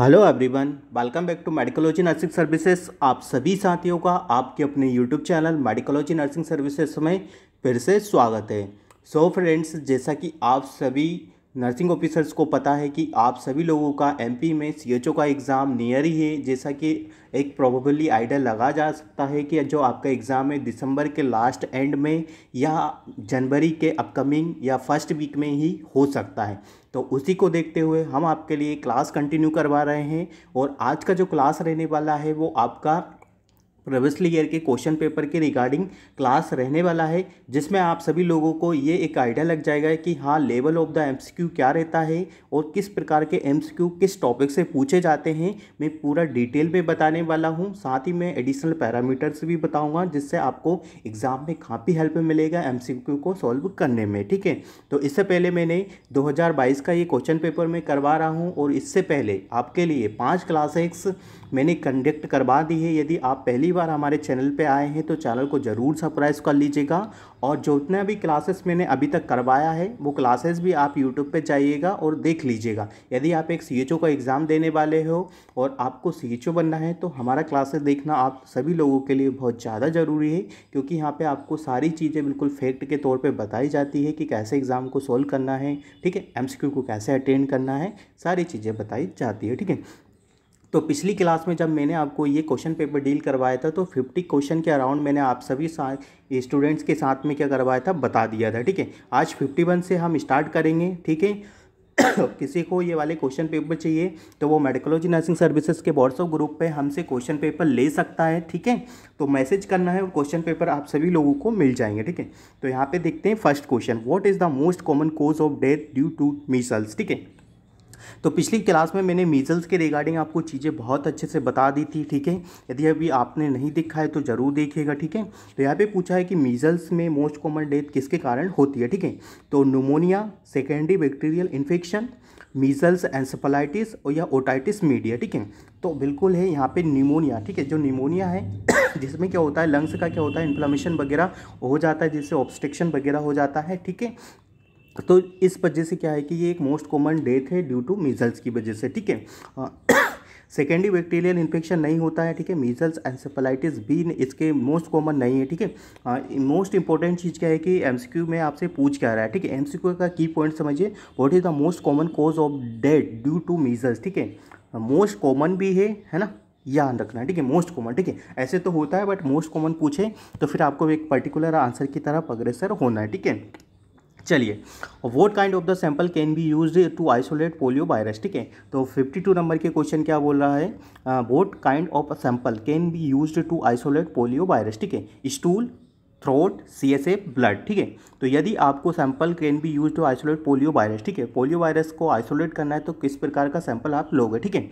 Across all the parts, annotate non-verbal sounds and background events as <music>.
hello everyone welcome back to Medicology nursing services आप सभी साथियों का आपके अपने YouTube channel Medicology nursing services में फिर से स्वागत है सो so फ्रेंड्स जैसा कि आप सभी नर्सिंग ऑफिसर्स को पता है कि आप सभी लोगों का एमपी में सीएचओ का एग्ज़ाम नियर ही है जैसा कि एक प्रॉबली आइडिया लगा जा सकता है कि जो आपका एग्ज़ाम है दिसंबर के लास्ट एंड में या जनवरी के अपकमिंग या फर्स्ट वीक में ही हो सकता है तो उसी को देखते हुए हम आपके लिए क्लास कंटिन्यू करवा रहे हैं और आज का जो क्लास रहने वाला है वो आपका प्रीवियसली ईयर के क्वेश्चन पेपर के रिगार्डिंग क्लास रहने वाला है जिसमें आप सभी लोगों को ये एक आइडिया लग जाएगा कि हाँ लेवल ऑफ द एमसीक्यू क्या रहता है और किस प्रकार के एमसीक्यू किस टॉपिक से पूछे जाते हैं मैं पूरा डिटेल में बताने वाला हूँ साथ ही मैं एडिशनल पैरामीटर्स भी बताऊँगा जिससे आपको एग्ज़ाम में काफ़ी हेल्प मिलेगा एम को सॉल्व करने में ठीक है तो इससे पहले मैंने दो का ये क्वेश्चन पेपर मैं करवा रहा हूँ और इससे पहले आपके लिए पाँच क्लासेस मैंने कंडक्ट करवा दी है यदि आप पहली बार हमारे चैनल पे आए हैं तो चैनल को ज़रूर सब्सक्राइब कर लीजिएगा और जितना भी क्लासेस मैंने अभी तक करवाया है वो क्लासेस भी आप यूट्यूब पे जाइएगा और देख लीजिएगा यदि आप एक सी का एग्ज़ाम देने वाले हो और आपको सी बनना है तो हमारा क्लासेस देखना आप सभी लोगों के लिए बहुत ज़्यादा ज़रूरी है क्योंकि यहाँ पर आपको सारी चीज़ें बिल्कुल फैक्ट के तौर पर बताई जाती है कि कैसे एग्ज़ाम को सोल्व करना है ठीक है एम को कैसे अटेंड करना है सारी चीज़ें बताई जाती है ठीक है तो पिछली क्लास में जब मैंने आपको ये क्वेश्चन पेपर डील करवाया था तो फिफ्टी क्वेश्चन के अराउंड मैंने आप सभी स्टूडेंट्स के साथ में क्या करवाया था बता दिया था ठीक है आज फिफ्टी वन से हम स्टार्ट करेंगे ठीक है <coughs> किसी को ये वाले क्वेश्चन पेपर चाहिए तो वो मेडिकोलॉजी नर्सिंग सर्विसेज के व्हाट्सअप ग्रुप पे हमसे क्वेश्चन पेपर ले सकता है ठीक है तो मैसेज करना है और क्वेश्चन पेपर आप सभी लोगों को मिल जाएंगे ठीक है तो यहाँ पे देखते हैं first question what is the most common cause of death due to measles ठीक है तो पिछली क्लास में मैंने मीज़ल्स के रिगार्डिंग आपको चीज़ें बहुत अच्छे से बता दी थी ठीक है यदि अभी आपने नहीं देखा है तो ज़रूर देखिएगा ठीक है तो यहाँ पे पूछा है कि मीज़ल्स में मोस्ट कॉमन डेथ किसके कारण होती है ठीक है तो pneumonia secondary bacterial infection measles encephalitis और या ओटाइटिस मीडिया ठीक है तो बिल्कुल है यहाँ पे निमोनिया ठीक है जो निमोनिया है <coughs> जिसमें क्या होता है लंग्स का क्या होता है इन्फ्लामेशन वगैरह हो जाता है जिससे ऑब्स्ट्रक्शन वगैरह हो जाता है ठीक है तो इस वजह से क्या है कि ये एक मोस्ट कॉमन डेथ है ड्यू टू मीजल्स की वजह से ठीक है सेकेंडरी बैक्टीरियल इन्फेक्शन नहीं होता है ठीक है मीजल्स एंसेफलाइटिस भी इसके मोस्ट कॉमन नहीं है ठीक है मोस्ट इंपॉर्टेंट चीज़ क्या है कि एमसीक्यू में आपसे पूछ क्या रहा है ठीक है एमसीक्यू का की पॉइंट समझिए what is the most common cause of death due to measles ठीक है मोस्ट कॉमन भी है है ना याद रखना है ठीक है मोस्ट कॉमन ठीक है ऐसे तो होता है बट मोस्ट कॉमन पूछे तो फिर आपको एक पर्टिकुलर आंसर की तरफ अग्रेसर होना है ठीक है चलिए what kind of the sample can be use to isolate polio virus ठीक है तो 52 नंबर के क्वेश्चन क्या बोल रहा है what kind of a sample can be use to isolate polio virus ठीक है stool throat C S A blood ठीक है तो यदि आपको sample can be use to isolate polio virus ठीक है पोलियो वायरस को आइसोलेट करना है तो किस प्रकार का सैंपल आप लोगे ठीक है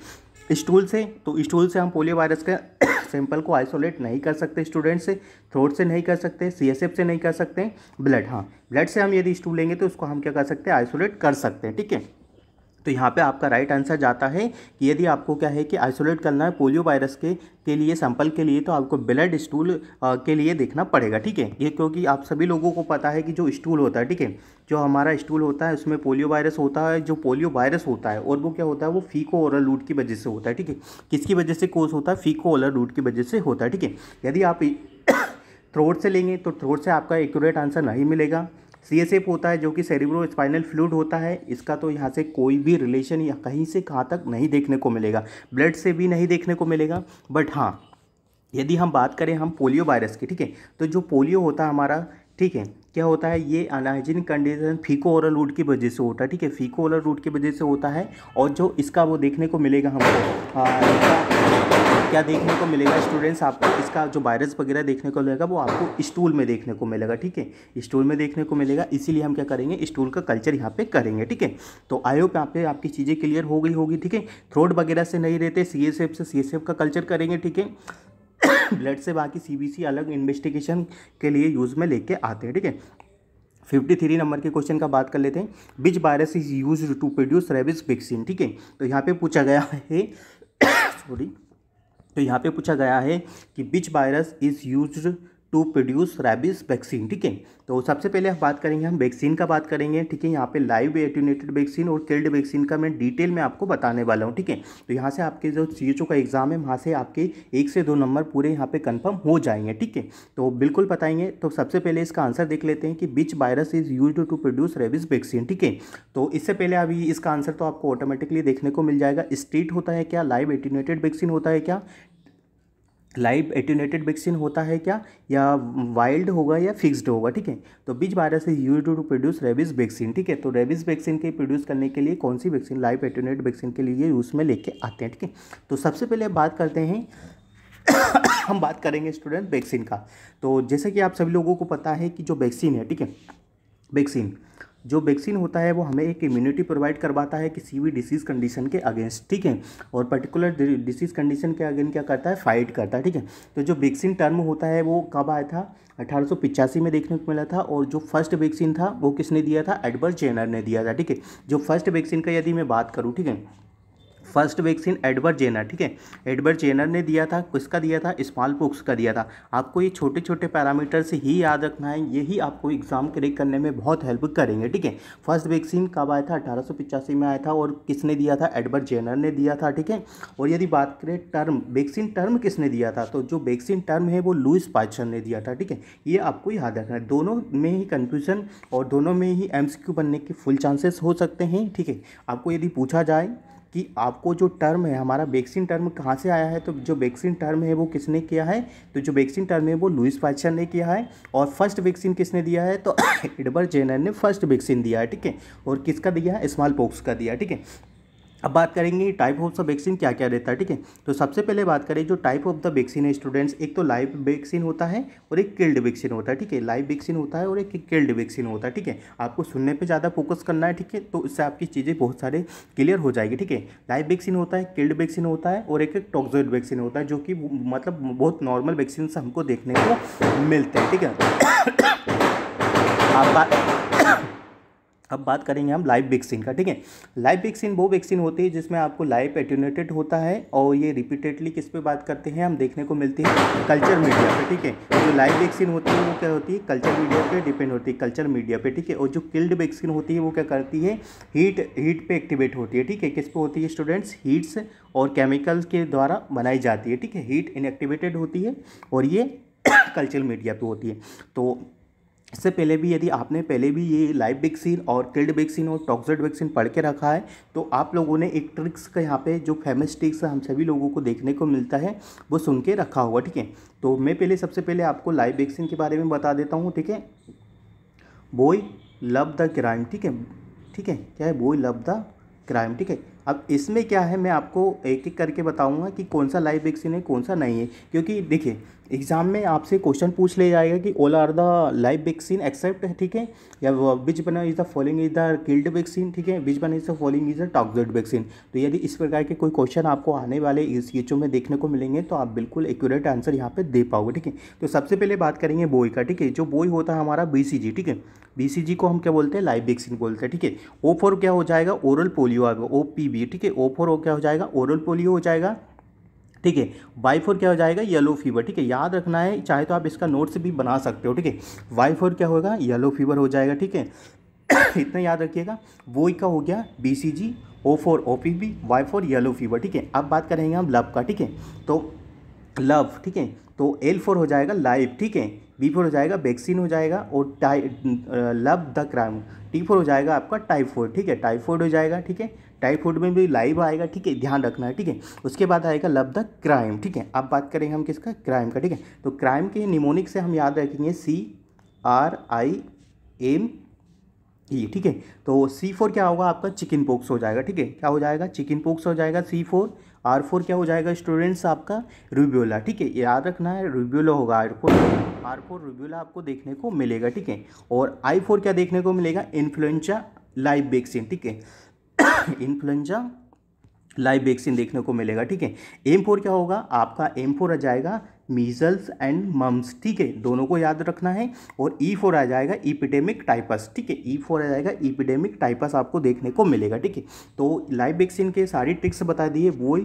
स्टूल से तो स्टूल से हम पोलियो वायरस का <coughs> सैंपल को आइसोलेट नहीं कर सकते स्टूडेंट से थ्रोट से नहीं कर सकते सी से नहीं कर सकते ब्लड हाँ ब्लड से हम यदि स्टूल लेंगे तो उसको हम क्या कर सकते हैं आइसोलेट कर सकते हैं ठीक है तो यहाँ पे आपका राइट आंसर जाता है कि यदि आपको क्या है कि आइसोलेट करना है पोलियो वायरस के के लिए सैंपल के लिए तो आपको ब्लड स्टूल के लिए देखना पड़ेगा ठीक है ये क्योंकि आप सभी लोगों को पता है कि जो स्टूल होता है ठीक है जो हमारा स्टूल होता है उसमें पोलियो वायरस होता है जो पोलियो वायरस होता है और वो क्या होता है वो फीको ओरल रूट की वजह से होता है ठीक है किसकी वजह से कोर्स होता है फीको ओरल रूट की वजह से होता है ठीक है यदि आप थ्रोट <coughs> से लेंगे तो थ्रोट से आपका एक्यूरेट आंसर नहीं मिलेगा सी होता है जो कि सेरिब्रो स्पाइनल फ्लूड होता है इसका तो यहाँ से कोई भी रिलेशन या कहीं से कहाँ तक नहीं देखने को मिलेगा ब्लड से भी नहीं देखने को मिलेगा बट हाँ यदि हम बात करें हम पोलियो वायरस की ठीक है तो जो पोलियो होता है हमारा ठीक है क्या होता है ये unhygienic condition faeco oral route की वजह से होता है ठीक है फीको ओरल रूट की वजह से होता है और जो इसका वो देखने को मिलेगा हमको हाँ, क्या देखने को मिलेगा स्टूडेंट्स आपको इसका जो वायरस वगैरह देखने को मिलेगा वो आपको स्टूल में देखने को मिलेगा ठीक है स्टूल में देखने को मिलेगा इसीलिए हम क्या करेंगे स्टूल का कल्चर यहाँ पे करेंगे ठीक है तो आई होप यहाँ पे आपकी चीज़ें क्लियर हो गई होगी ठीक है थ्रोट वगैरह से नहीं रहते सी से सी का कल्चर करेंगे ठीक है ब्लड <coughs> से बाकी सी अलग इन्वेस्टिगेशन के लिए यूज़ में लेके आते हैं ठीक है फिफ्टी थ्री नंबर के क्वेश्चन का बात कर लेते हैं which virus is use to produce rabies vaccine ठीक है तो यहाँ पे पूछा गया है सॉरी <coughs> तो यहाँ पे पूछा गया है कि which virus is use to produce rabies vaccine ठीक है तो सबसे पहले हम बात करेंगे हम वैक्सीन का बात करेंगे ठीक है यहाँ पे लाइव एट्यूनेटेड वैक्सीन और किल्ड वैक्सीन का मैं डिटेल में आपको बताने वाला हूँ ठीक है तो यहाँ से आपके जो सी का एग्ज़ाम है वहाँ से आपके एक से दो नंबर पूरे यहाँ पे कन्फर्म हो जाएंगे ठीक है तो बिल्कुल बताएंगे तो सबसे पहले इसका आंसर देख लेते हैं कि which virus is use to produce rabies vaccine ठीक है तो इससे पहले अभी इसका आंसर तो आपको ऑटोमेटिकली देखने को मिल जाएगा स्ट्रीट होता है क्या लाइव एट्यूनेटेड वैक्सीन होता है क्या लाइव एटेनेटेड वैक्सीन होता है क्या या वाइल्ड होगा या फिक्स्ड होगा ठीक है तो which virus is use to produce rabies vaccine ठीक है तो रेबिस वैक्सीन के प्रोड्यूस करने के लिए कौन सी वैक्सीन लाइव एटेनेटेड वैक्सीन के लिए यूज़ में लेके आते हैं ठीक है तो सबसे पहले बात करते हैं <coughs> हम बात करेंगे स्टूडेंट वैक्सीन का तो जैसे कि आप सभी लोगों को पता है कि जो वैक्सीन है ठीक है वैक्सीन जो वैक्सीन होता है वो हमें एक इम्यूनिटी प्रोवाइड करवाता है किसी भी डिसीज़ कंडीशन के अगेंस्ट ठीक है और पर्टिकुलर डिसीज़ कंडीशन के अगेंस्ट क्या करता है फाइट करता है ठीक है तो जो वैक्सीन टर्म होता है वो कब आया था अठारह में देखने को मिला था और जो फर्स्ट वैक्सीन था वो किसने दिया था एडवर्ड जेनर ने दिया था ठीक है जो फर्स्ट वैक्सीन का यदि मैं बात करूँ ठीक है फर्स्ट वैक्सीन एडवर्ड जेनर ठीक है एडवर्ड जेनर ने दिया था किसका दिया था स्मॉल पोक्स का दिया था आपको ये छोटे छोटे पैरामीटर से ही याद रखना है यही आपको एग्जाम क्रेक करने में बहुत हेल्प करेंगे ठीक है फर्स्ट वैक्सीन कब आया था अठारह में आया था और किसने दिया था एडवर्ड जेनर ने दिया था ठीक है और यदि बात करें टर्म वैक्सीन टर्म किसने दिया था तो जो वैक्सीन टर्म है वो लुइस पाचन ने दिया था ठीक है ये आपको याद रखना है दोनों में ही कन्फ्यूजन और दोनों में ही एम बनने के फुल चांसेस हो सकते हैं ठीक है आपको यदि पूछा जाए कि आपको जो टर्म है हमारा वैक्सीन टर्म कहाँ से आया है तो जो वैक्सीन टर्म है वो किसने किया है तो जो वैक्सीन टर्म है वो लुइस पाचर ने किया है और फर्स्ट वैक्सीन किसने दिया है तो एडवर्ड <coughs> जेनर ने फर्स्ट वैक्सीन दिया है ठीक है और किसका दिया है स्मॉल पॉक्स का दिया ठीक है अब बात करेंगे टाइप ऑफ द वैक्सीन क्या क्या रहता है ठीक है तो सबसे पहले बात करें जो टाइप ऑफ द वैक्सीन है स्टूडेंट्स एक तो लाइव वैक्सीन होता है और एक किल्ड वैक्सीन होता है ठीक है लाइव वैक्सीन होता है और एक किल्ड वैक्सीन होता है ठीक है आपको सुनने पे ज़्यादा फोकस करना है ठीक है तो इससे आपकी चीज़ें बहुत सारे क्लियर हो जाएगी ठीक है लाइव वैक्सीन होता है किल्ड वैक्सीन होता है और एक एक टॉक्जोइड वैक्सीन होता है जो कि मतलब बहुत नॉर्मल वैक्सीन हमको देखने को मिलते हैं ठीक है आप बात अब बात करेंगे हम लाइव वैक्सीन का ठीक है लाइव वैक्सीन वो वैक्सीन होती है जिसमें आपको लाइव एट्यूनेटेड होता है और ये रिपीटेडली किस पे बात करते हैं हम देखने को मिलती है कल्चर मीडिया पे ठीक है जो लाइव वैक्सीन होती है वो क्या होती है कल्चर मीडिया पे डिपेंड होती है कल्चर मीडिया पे ठीक है और जो किल्ड वैक्सीन होती है वो क्या करती है हीट हीट पर एक्टिवेट होती है ठीक है किस पे होती है स्टूडेंट्स हीट्स और केमिकल्स के द्वारा बनाई जाती है ठीक है हीट इनएक्टिवेटेड होती है और ये <coughs> कल्चर मीडिया पर होती है तो इससे पहले भी यदि आपने पहले भी ये लाइव वैक्सीन और किल्ड वैक्सीन और टॉक्सड वैक्सीन पढ़ के रखा है तो आप लोगों ने एक ट्रिक्स का यहाँ पे जो फेमस ट्रिक्स हम सभी लोगों को देखने को मिलता है वो सुन के रखा होगा ठीक है तो मैं पहले सबसे पहले आपको लाइव वैक्सीन के बारे में बता देता हूँ ठीक है बॉय लव द क्राइम ठीक है ठीक है क्या है बॉय लव द क्राइम ठीक है अब इसमें क्या है मैं आपको एक एक करके बताऊंगा कि कौन सा लाइव वैक्सीन है कौन सा नहीं है क्योंकि देखिए एग्ज़ाम में आपसे क्वेश्चन पूछ लिया जाएगा कि all are the live vaccine except है ठीक है या which one is the following is the killed vaccine ठीक है which one is the following is the toxoid vaccine तो यदि इस प्रकार के कोई क्वेश्चन आपको आने वाले इस ये में देखने को मिलेंगे तो आप बिल्कुल एक्यूरेट आंसर यहाँ पे दे पाओगे ठीक है तो सबसे पहले बात करेंगे बोई का ठीक है जो बोई होता है हमारा बी ठीक है बी को हम क्या बोलते हैं लाइव वैक्सीन बोलते हैं ठीक है ओ फोर क्या हो जाएगा ओरल पोलियो आएगा ओ ठीक है ओ फोर क्या हो जाएगा ओरल पोलियो हो जाएगा ठीक है वाई फोर क्या हो जाएगा येलो फीवर ठीक है याद रखना है चाहे तो आप इसका नोट्स भी बना सकते हो ठीक है वाई फोर क्या होगा येलो फीवर हो जाएगा ठीक है इतना याद रखिएगा वो का हो गया B C G O four O P B Y four yellow fever ठीक है अब बात करेंगे हम लव का ठीक है तो लव ठीक है तो एल फोर हो जाएगा लाइव ठीक है बी फोर हो जाएगा वैक्सीन हो जाएगा और टाइ लव द क्राइम टी फोर हो जाएगा आपका टाइफोइड ठीक है टाइफोइड हो जाएगा ठीक है टाइफूड में भी लाइव आएगा ठीक है ध्यान रखना है ठीक है उसके बाद आएगा लव द क्राइम ठीक है अब बात करेंगे हम किसका क्राइम का ठीक है तो क्राइम के निमोनिक से हम याद रखेंगे C R I M E ठीक है तो सी फोर क्या होगा आपका चिकन पोक्स हो जाएगा ठीक है क्या हो जाएगा चिकन पोक्स हो जाएगा सी फोर आर फोर क्या हो जाएगा स्टूडेंट्स आपका रूब्योला ठीक है याद रखना है रूब्योला होगा R four R four rubeola आपको देखने को मिलेगा ठीक है और आई फोर क्या देखने को मिलेगा इन्फ्लुएंजा लाइव वैक्सीन ठीक है <coughs> इन्फ्लुएंजा लाइव वैक्सीन देखने को मिलेगा ठीक है एम फोर क्या होगा आपका एम फोर आ जाएगा मीजल्स एंड मम्स ठीक है दोनों को याद रखना है और ई e फोर आ जाएगा इपिडेमिक टाइपस ठीक है ई e फोर आ जाएगा इपिडेमिक टाइपस आपको देखने को मिलेगा ठीक है तो लाइव वैक्सीन के सारी ट्रिक्स बता दिए वो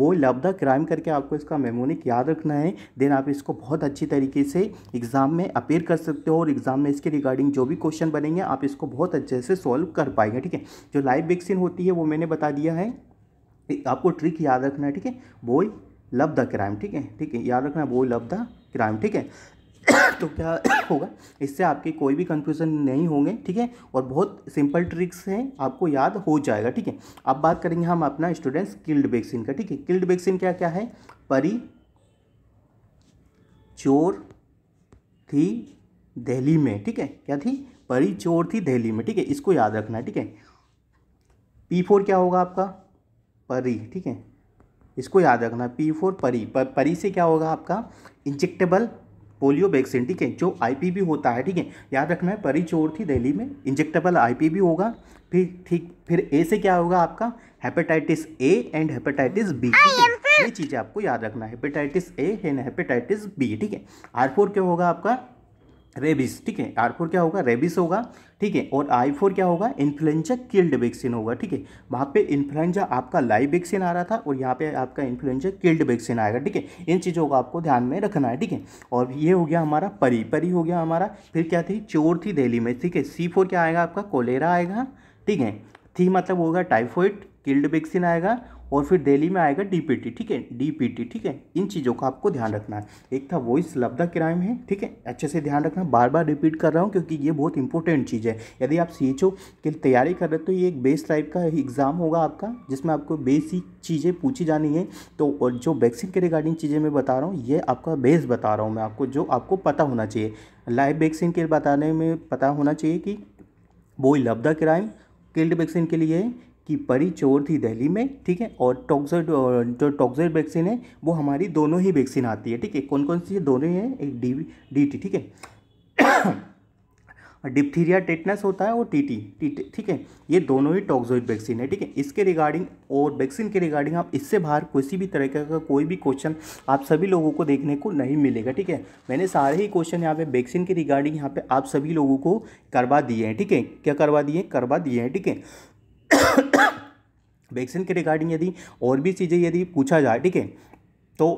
वो लव द क्राइम करके आपको इसका मेमोनिक याद रखना है देन आप इसको बहुत अच्छी तरीके से एग्ज़ाम में अपेयर कर सकते हो और एग्ज़ाम में इसके रिगार्डिंग जो भी क्वेश्चन बनेंगे आप इसको बहुत अच्छे से सॉल्व कर पाएंगे ठीक है जो लाइव वैक्सीन होती है वो मैंने बता दिया है आपको ट्रिक याद रखना है ठीक है बोई लव द क्राइम ठीक है ठीक है याद रखना वो लव द क्राइम ठीक है <coughs> तो क्या <coughs> होगा इससे आपके कोई भी कन्फ्यूज़न नहीं होंगे ठीक है और बहुत सिंपल ट्रिक्स हैं आपको याद हो जाएगा ठीक है अब बात करेंगे हम अपना स्टूडेंट्स किल्ड वैक्सीन का ठीक है किल्ड वैक्सीन क्या क्या है परी चोर थी दिल्ली में ठीक है क्या थी परी चोर थी दिल्ली में ठीक है इसको याद रखना ठीक है पी फोर क्या होगा आपका परी ठीक है इसको याद रखना पी फोर परी पर परी से क्या होगा आपका इंजेक्टेबल पोलियो वैक्सीन ठीक है जो आईपीबी होता है ठीक है याद रखना है परी चोर थी दिल्ली में इंजेक्टेबल आईपीबी होगा फिर ठीक फिर ए से क्या होगा आपका hepatitis A and hepatitis B ये चीज़ें आपको याद रखना है hepatitis A and hepatitis B ठीक है आर फोर क्या होगा आपका रेबिस ठीक है आर फोर क्या होगा रेबिस होगा ठीक है और आई फोर क्या होगा इन्फ्लुएंजा किल्ड वैक्सीन होगा ठीक है वहाँ पे इन्फ्लुएंजा आपका लाइव वैक्सीन आ रहा था और यहाँ पे आपका इन्फ्लुएंजा किल्ड वैक्सीन आएगा ठीक है इन चीज़ों का आपको ध्यान में रखना है ठीक है और ये हो गया हमारा परी परी हो गया हमारा फिर क्या थी चोर थी दिल्ली में ठीक है सी फोर क्या आएगा आपका कोलेरा आएगा ठीक है थी मतलब होगा टाइफॉइड किल्ड वैक्सीन आएगा और फिर दिल्ली में आएगा डीपीटी ठीक है डीपीटी ठीक है इन चीज़ों का आपको ध्यान रखना है एक था वॉइस लब्धा क्राइम है ठीक है अच्छे से ध्यान रखना बार बार रिपीट कर रहा हूँ क्योंकि ये बहुत इंपॉर्टेंट चीज़ है यदि आप सी की तैयारी कर रहे हो तो ये एक बेस टाइप का एग्ज़ाम होगा आपका जिसमें आपको बेसिक चीज़ें पूछी जानी है तो और जो वैक्सीन के रिगार्डिंग चीज़ें मैं बता रहा हूँ ये आपका बेस बता रहा हूँ मैं आपको जो आपको पता होना चाहिए लाइव वैक्सीन के बताने में पता होना चाहिए कि वो लब्धा क्राइम किल्ड वैक्सीन के लिए कि परी चोर थी दिल्ली में ठीक है और टॉक्सर जो टॉक्सर वैक्सीन है वो हमारी दोनों ही वैक्सीन आती है ठीक है कौन कौन सी दोनों ही है एक डी डी टी ठीक है <coughs> डिप्थीरिया टेटनस होता है और टी टी ठीक है ये दोनों ही टॉक्सोइड वैक्सीन है ठीक है इसके रिगार्डिंग और वैक्सीन के रिगार्डिंग आप इससे बाहर किसी भी तरीके का कोई भी क्वेश्चन आप सभी लोगों को देखने को नहीं मिलेगा ठीक है मैंने सारे ही क्वेश्चन यहाँ पे वैक्सीन के रिगार्डिंग यहाँ पे आप सभी लोगों को करवा दिए हैं ठीक है क्या करवा दिए करवा दिए हैं ठीक है वैक्सीन के रिगार्डिंग यदि और भी चीज़ें यदि पूछा जाए ठीक है तो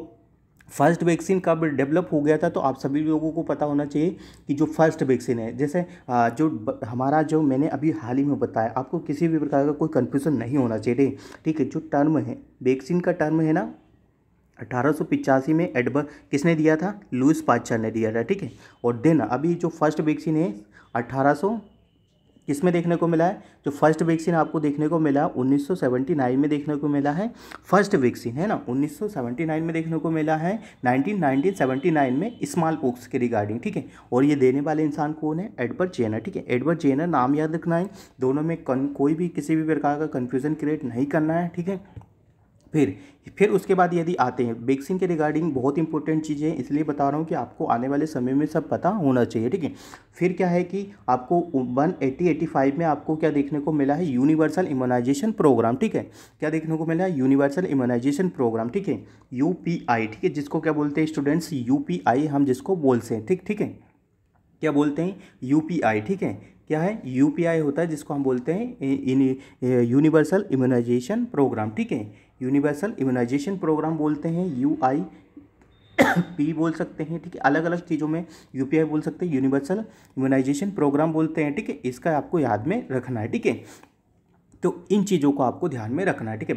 फर्स्ट वैक्सीन कब डेवलप हो गया था तो आप सभी लोगों को पता होना चाहिए कि जो फर्स्ट वैक्सीन है जैसे जो हमारा जो मैंने अभी हाल ही में बताया आपको किसी भी प्रकार का कोई कन्फ्यूज़न नहीं होना चाहिए ठीक है जो टर्म है वैक्सीन का टर्म है ना अठारह में एडब किसने दिया था लुइस पाचर ने दिया था ठीक है और देन अभी जो फर्स्ट वैक्सीन है अठारह किस में देखने को मिला है जो फर्स्ट वैक्सीन आपको देखने को मिला 1979 में देखने को मिला है फर्स्ट वैक्सीन है ना 1979 में देखने को मिला है 1979 में स्मॉल पोक्स के रिगार्डिंग ठीक है और ये देने वाले इंसान कौन है एडवर्ड जेनर ठीक है एडवर्ड जेनर नाम याद रखना है दोनों में कोई भी किसी भी प्रकार का कन्फ्यूज़न क्रिएट नहीं करना है ठीक है फिर फिर उसके बाद यदि आते हैं वैक्सीन के रिगार्डिंग बहुत इंपॉर्टेंट चीज़ें इसलिए बता रहा हूँ कि आपको आने वाले समय में सब पता होना चाहिए ठीक है फिर क्या है कि आपको वन एट्टी एटी फाइव में आपको क्या देखने को मिला है यूनिवर्सल इम्यूनाइजेशन प्रोग्राम ठीक है क्या देखने को मिला है यूनिवर्सल इम्यूनाइजेशन प्रोग्राम ठीक है यू ठीक है जिसको क्या बोलते हैं स्टूडेंट्स यू हम जिसको बोलते हैं ठीक ठीक है क्या बोलते हैं यू ठीक है क्या है यू होता है जिसको हम बोलते हैं यूनिवर्सल इम्यूनाइजेशन प्रोग्राम ठीक है यूनिवर्सल इम्यूनाइजेशन प्रोग्राम बोलते हैं यू आई पी बोल सकते हैं ठीक है अलग अलग चीज़ों में आई बोल सकते हैं यूनिवर्सल इम्यूनाइजेशन प्रोग्राम बोलते हैं ठीक है इसका आपको याद में रखना है ठीक है तो इन चीज़ों को आपको ध्यान में रखना है ठीक है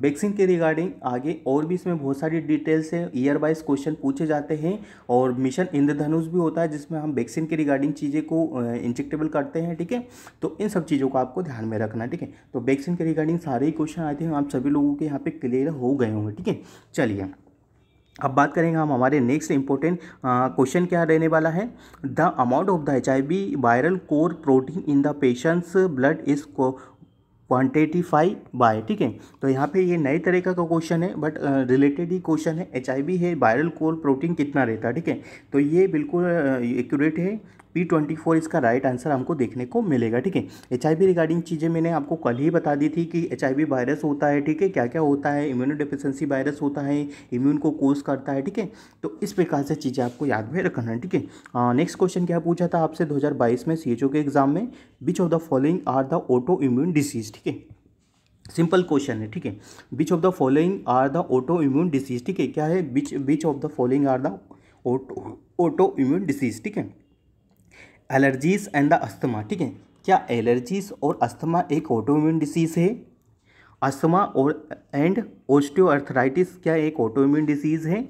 वैक्सीन के रिगार्डिंग आगे और भी इसमें बहुत सारी डिटेल्स है ईयर वाइज क्वेश्चन पूछे जाते हैं और मिशन इंद्रधनुष भी होता है जिसमें हम वैक्सीन के रिगार्डिंग चीज़ें को इंजेक्टेबल करते हैं ठीक है तो इन सब चीज़ों को आपको ध्यान में रखना है ठीक है तो वैक्सीन के रिगार्डिंग सारे ही क्वेश्चन आए थे आप सभी लोगों के यहाँ पर क्लियर हो गए होंगे ठीक है चलिए अब बात करेंगे हम हमारे नेक्स्ट इंपॉर्टेंट क्वेश्चन क्या रहने वाला है the amount of the H viral core protein in the patients blood is quantify by ठीक है तो यहाँ पे ये नए तरीका का क्वेश्चन तो है बट रिलेटेड uh, ही क्वेश्चन है एच है वायरल कोल प्रोटीन कितना रहता है ठीक है तो ये बिल्कुल एक्यूरेट uh, है पी ट्वेंटी फोर इसका राइट आंसर हमको देखने को मिलेगा ठीक है एच रिगार्डिंग चीज़ें मैंने आपको कल ही बता दी थी कि एच वायरस होता है ठीक है क्या क्या होता है इम्यूनो डिफिशेंसी वायरस होता है इम्यून को कोर्स करता है ठीक है तो इस प्रकार से चीज़ें आपको याद में रखना है ठीक है नेक्स्ट क्वेश्चन क्या पूछा था आपसे बाईस में सी के एग्जाम में which of the following are the auto immune disease ठीक है सिंपल क्वेश्चन है ठीक है which of the following are the auto immune disease ठीक है क्या है which which of the following are the auto auto immune disease ठीक है एलर्जीज एंड द अस्थमा ठीक है क्या एलर्जीज और अस्थमा एक ऑटोइम्यून डिसीज़ है अस्थमा और एंड ओस्टियोआर्थराइटिस क्या एक ऑटोइम्यून डिसीज़ है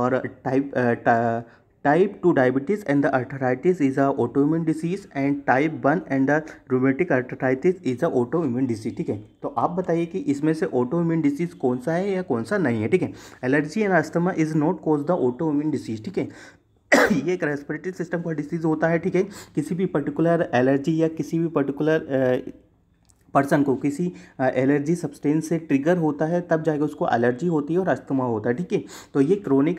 और type type two diabetes and the arthritis is a autoimmune disease and type one and the rheumatic arthritis is a autoimmune disease ठीक है तो आप बताइए कि इसमें से ऑटोइम्यून डिसीज़ कौन सा है या कौन सा नहीं है ठीक है allergy and asthma is not cause the autoimmune disease ठीक है ये एक रेस्पिरेटरी सिस्टम का डिसीज़ होता है ठीक है किसी भी पर्टिकुलर एलर्जी या किसी भी पर्टिकुलर पर्सन को किसी एलर्जी सब्सटेंस से ट्रिगर होता है तब जाके उसको एलर्जी होती है और अस्थमा होता है ठीक है तो ये क्रोनिक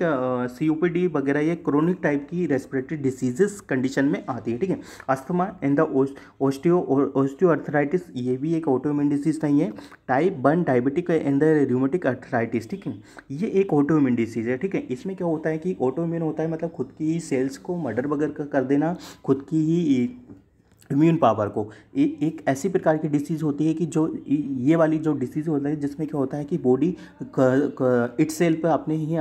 सी वगैरह ये क्रोनिक टाइप की रेस्पिरेटरी डिसीजेस कंडीशन में आती है ठीक है asthma and the osteo arthritis ये भी एक ऑटोमिन डिसीज नहीं है type one diabetic and the rheumatic arthritis ठीक है ये एक ऑटोमिन डिसीज है ठीक है इसमें क्या होता है कि ऑटोमिन होता है मतलब खुद की सेल्स को मर्डर वगैरह कर देना खुद की ही इम्यून पावर को ए, एक ऐसी प्रकार की डिसीज़ होती है कि जो ये वाली जो डिसीज़ होती है जिसमें क्या होता है कि बॉडी इट सेल पर अपने ही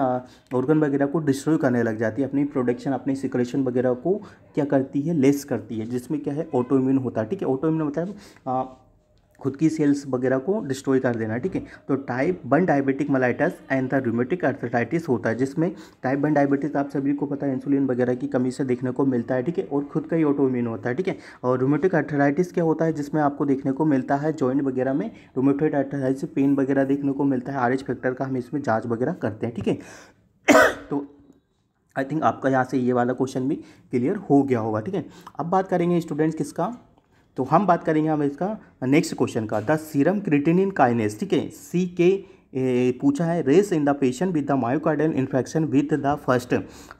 ऑर्गन वगैरह को डिस्ट्रॉय करने लग जाती है अपनी प्रोडक्शन अपनी सिक्रेशन वगैरह को क्या करती है लेस करती है जिसमें क्या है ऑटो इम्यून होता है ठीक है ऑटो इम्यून मतलब खुद की सेल्स वगैरह को डिस्ट्रॉय कर देना ठीक है तो type one diabetic mellitus and the rheumatic arthritis होता है जिसमें टाइप वन डायबिटिस आप सभी को पता है इंसुलिन वगैरह की कमी से देखने को मिलता है ठीक है और खुद का ही ऑटोइम्यून होता है ठीक है और रूमेटिक अर्थराइटिस क्या होता है जिसमें आपको देखने को मिलता है जॉइंट वगैरह में रोमेटोइड अर्थराइटिस पेन वगैरह देखने को मिलता है आर फैक्टर का हम इसमें जाँच वगैरह करते हैं ठीक है <coughs> तो आई थिंक आपका यहाँ से ये वाला क्वेश्चन भी क्लियर हो गया होगा ठीक है अब बात करेंगे स्टूडेंट्स किसका तो हम बात करेंगे हम इसका नेक्स्ट क्वेश्चन का द सीरम क्रिटिनिन काइनेस ठीक है सी के पूछा है rise in the patient with the myocardial infection with the first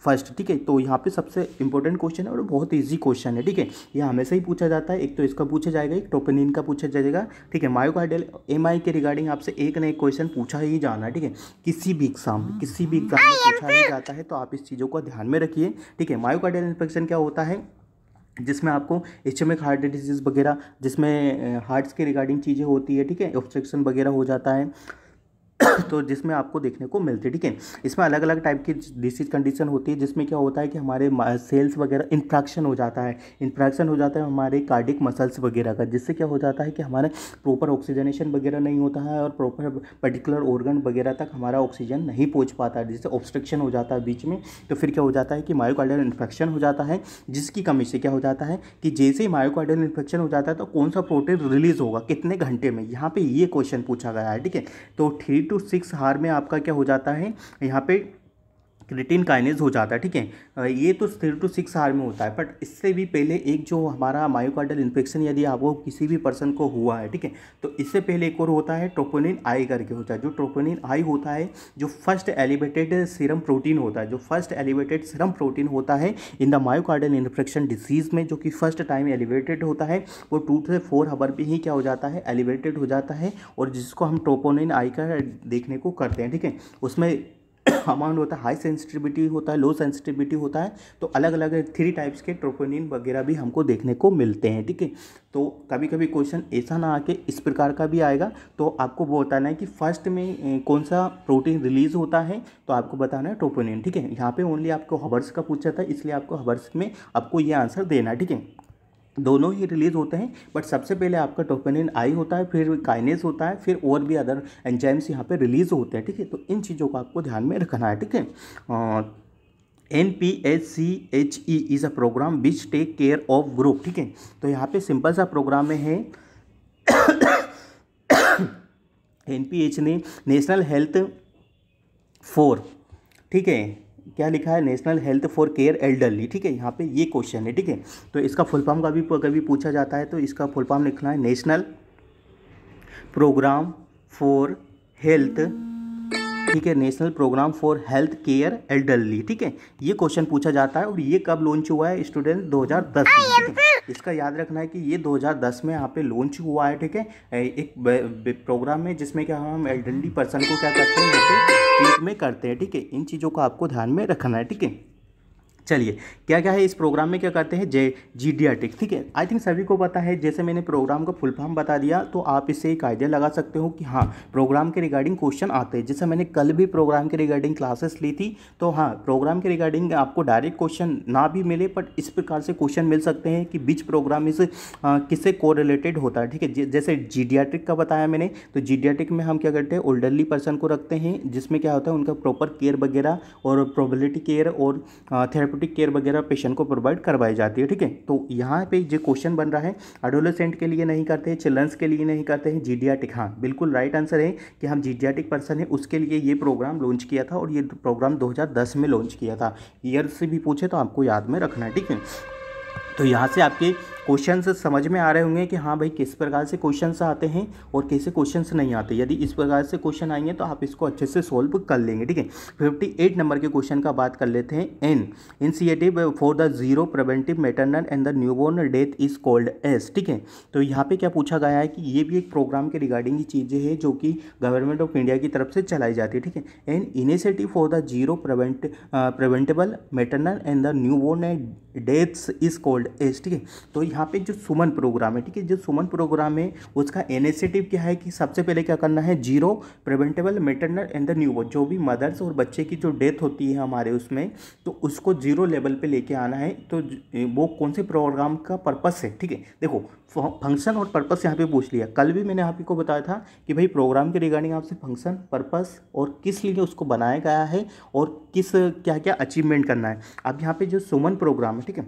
first ठीक है तो यहाँ पे सबसे इंपॉर्टेंट क्वेश्चन है और बहुत इजी क्वेश्चन है ठीक है ये हमेशा ही पूछा जाता है एक तो इसका पूछा जाएगा एक टोपेनिन का पूछा जाएगा ठीक है मायोकार्डियल एम के रिगार्डिंग आपसे एक ना एक क्वेश्चन पूछा ही जाना है ठीक है किसी भी एग्जाम किसी भी एग्जाम में हाँ, पूछा ही जाता है तो आप इस चीज़ों को ध्यान में रखिए ठीक है मायोकार्डियल इन्फेक्शन क्या होता है जिसमें आपको इचमिक हार्ट डिजीज़ वगैरह जिसमें हार्ट्स के रिगार्डिंग चीज़ें होती है ठीक है ऑब्स्ट्रक्शन वगैरह हो जाता है तो जिसमें आपको देखने को मिलती है ठीक है इसमें अलग अलग टाइप की डिसीज कंडीशन होती है जिसमें क्या होता है कि हमारे सेल्स वगैरह इन्फ्रैक्शन हो जाता है इन्फ्रैक्शन हो जाता है हमारे कार्डिक मसल्स वगैरह का जिससे क्या हो जाता है कि हमारे प्रॉपर ऑक्सीजनेशन वगैरह नहीं होता है और प्रॉपर पर्टिकुलर ऑर्गन वगैरह तक हमारा ऑक्सीजन नहीं पहुँच पाता है जिससे ऑब्स्ट्रक्शन हो जाता है बीच में तो फिर क्या हो जाता है कि मायोकार्डियल इन्फेक्शन हो जाता है जिसकी कमी से क्या हो जाता है कि जैसे ही मायोकार्डियल इन्फेक्शन हो जाता है तो कौन सा प्रोटीन रिलीज होगा कितने घंटे में यहाँ पर ये क्वेश्चन पूछा गया है ठीक है तो थ्री टू टू सिक्स हार में आपका क्या हो जाता है यहाँ पे क्रिटिन काइनेज हो जाता है ठीक है ये तो थ्री टू सिक्स आर में होता है बट इससे भी पहले एक जो हमारा मायोकार्डल इन्फेक्शन यदि आपको किसी भी पर्सन को हुआ है ठीक है तो इससे पहले एक और होता है ट्रोपोनिन आई करके होता है जो ट्रोपोनिन आई होता है जो फर्स्ट एलिवेटेड सीरम प्रोटीन होता है जो फर्स्ट एलिवेटेड सीरम प्रोटीन होता है in the myocardial infection disease में जो कि फर्स्ट टाइम एलिवेटेड होता है वो टू से फोर हवर पर ही क्या हो जाता है एलिवेटेड हो जाता है और जिसको हम ट्रोपोनिन आई का देखने को करते हैं ठीक है उसमें अमाउंट होता है हाई सेंसिटिविटी होता है लो सेंसिटिविटी होता है तो अलग अलग थ्री टाइप्स के ट्रोपोनिन वगैरह भी हमको देखने को मिलते हैं ठीक है तो कभी कभी क्वेश्चन ऐसा ना आके इस प्रकार का भी आएगा तो आपको वो बताना है कि फर्स्ट में कौन सा प्रोटीन रिलीज होता है तो आपको बताना है ट्रोपोनिन ठीक है यहाँ पर ओनली आपको हबर्स का पूछा था इसलिए आपको हबर्स में आपको ये आंसर देना ठीक है दोनों ही रिलीज़ होते हैं बट सबसे पहले आपका टोपेनिन आई होता है फिर काइनेस होता है फिर और भी अदर एंजाइम्स यहाँ पे रिलीज़ होते हैं ठीक है तो इन चीज़ों को आपको ध्यान में रखना है ठीक है N P H C H E is a program which take care of group ठीक है तो यहाँ पे सिंपल सा प्रोग्राम में है एन पी एच ने नेशनल हेल्थ फोर ठीक है क्या लिखा है national health for care elderly ठीक है यहाँ पे ये क्वेश्चन है ठीक है तो इसका फुल फॉर्म का भी कभी पूछा जाता है तो इसका फुल फॉर्म लिखना है नेशनल प्रोग्राम फॉर हेल्थ ठीक है national program for health care elderly ठीक है ये क्वेश्चन पूछा जाता है और ये कब लॉन्च हुआ है स्टूडेंट 2010 में इसका याद रखना है कि ये 2010 में यहाँ पे लॉन्च हुआ है ठीक है एक प्रोग्राम में जिसमें क्या हम एल्डरली पर्सन को क्या करते हैं क्लिक में करते हैं ठीक है इन चीज़ों को आपको ध्यान में रखना है ठीक है चलिए क्या क्या है इस प्रोग्राम में क्या कहते हैं जे जी डी टेक ठीक है आई थिंक सभी को पता है जैसे मैंने प्रोग्राम का फुल फॉर्म बता दिया तो आप इससे एक आइडिया लगा सकते हो कि हाँ प्रोग्राम के रिगार्डिंग क्वेश्चन आते हैं जैसे मैंने कल भी प्रोग्राम के रिगार्डिंग क्लासेस ली थी तो हाँ प्रोग्राम के रिगार्डिंग आपको डायरेक्ट क्वेश्चन ना भी मिले बट इस प्रकार से क्वेश्चन मिल सकते हैं कि बीच प्रोग्राम इस किससे को रिलेटेड होता है ठीक है जैसे जीडियाट्रिक का बताया मैंने तो जीडियाट्रिक में हम क्या करते हैं ओल्डरली पर्सन को रखते हैं जिसमें क्या होता है उनका प्रॉपर केयर वगैरह और प्रोबेबिलिटी केयर और थेरेपी थेरापेटिक केयर वगैरह पेशेंट को प्रोवाइड करवाई जाती है ठीक है तो यहाँ पे जो क्वेश्चन बन रहा है एडोलेसेंट के लिए नहीं करते हैं चिल्ड्रंस के लिए नहीं करते हैं जीडियाटिक हाँ बिल्कुल राइट आंसर है कि हम जीडियाटिक पर्सन है उसके लिए ये प्रोग्राम लॉन्च किया था और ये प्रोग्राम दो में लॉन्च किया था ईयर से भी पूछे तो आपको याद में रखना है ठीक है तो यहाँ से आपके क्वेश्चन समझ में आ रहे होंगे कि हाँ भाई किस प्रकार से क्वेश्चन आते हैं और कैसे क्वेश्चन नहीं आते यदि इस प्रकार से क्वेश्चन आएंगे तो आप इसको अच्छे से सोल्व कर लेंगे ठीक है फिफ्टी एट नंबर के क्वेश्चन का बात कर लेते हैं an initiative for the zero preventive maternal and the newborn death is called S ठीक है तो यहाँ पे क्या पूछा गया है कि ये भी एक प्रोग्राम के रिगार्डिंग चीज़ें हैं जो कि गवर्नमेंट ऑफ इंडिया की तरफ से चलाई जाती है ठीक है an initiative for the zero prevent preventable maternal and the born deaths is called S ठीक है तो यहाँ पे जो सुमन प्रोग्राम है ठीक है जो सुमन प्रोग्राम है उसका इनिशिएटिव क्या है कि सबसे पहले क्या करना है zero preventable maternal and the new जो भी मदर्स और बच्चे की जो डेथ होती है हमारे उसमें तो उसको जीरो लेवल पे लेके आना है तो वो कौन से प्रोग्राम का पर्पस है ठीक है देखो फंक्शन और पर्पस यहाँ पे पूछ लिया कल भी मैंने आपको बताया था कि भाई प्रोग्राम के रिगार्डिंग आपसे फंक्शन पर्पस और किस लिए उसको बनाया गया है और किस क्या क्या अचीवमेंट करना है अब यहाँ पे जो सुमन प्रोग्राम है ठीक है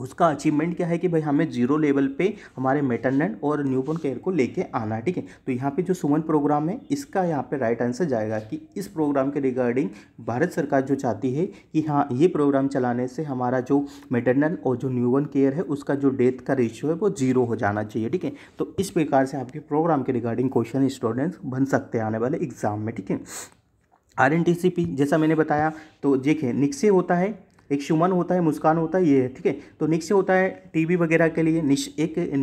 उसका अचीवमेंट क्या है कि भाई हमें जीरो लेवल पे हमारे मेटरनेट और न्यूबॉर्न केयर को लेके आना है ठीक है तो यहाँ पे जो सुमन प्रोग्राम है इसका यहाँ पे राइट आंसर जाएगा कि इस प्रोग्राम के रिगार्डिंग भारत सरकार जो चाहती है कि हाँ ये प्रोग्राम चलाने से हमारा जो मेटरनेट और जो न्यूबॉर्न केयर है उसका जो डेथ का रेशियो है वो जीरो हो जाना चाहिए ठीक है तो इस प्रकार से आपके प्रोग्राम के रिगार्डिंग क्वेश्चन स्टूडेंट्स बन सकते हैं आने वाले एग्जाम में ठीक है R N T C P जैसा मैंने बताया तो देखिए निक्से होता है एक शुमन होता है मुस्कान होता है ये है ठीक है तो निश्चय होता है टीवी वगैरह के लिए एक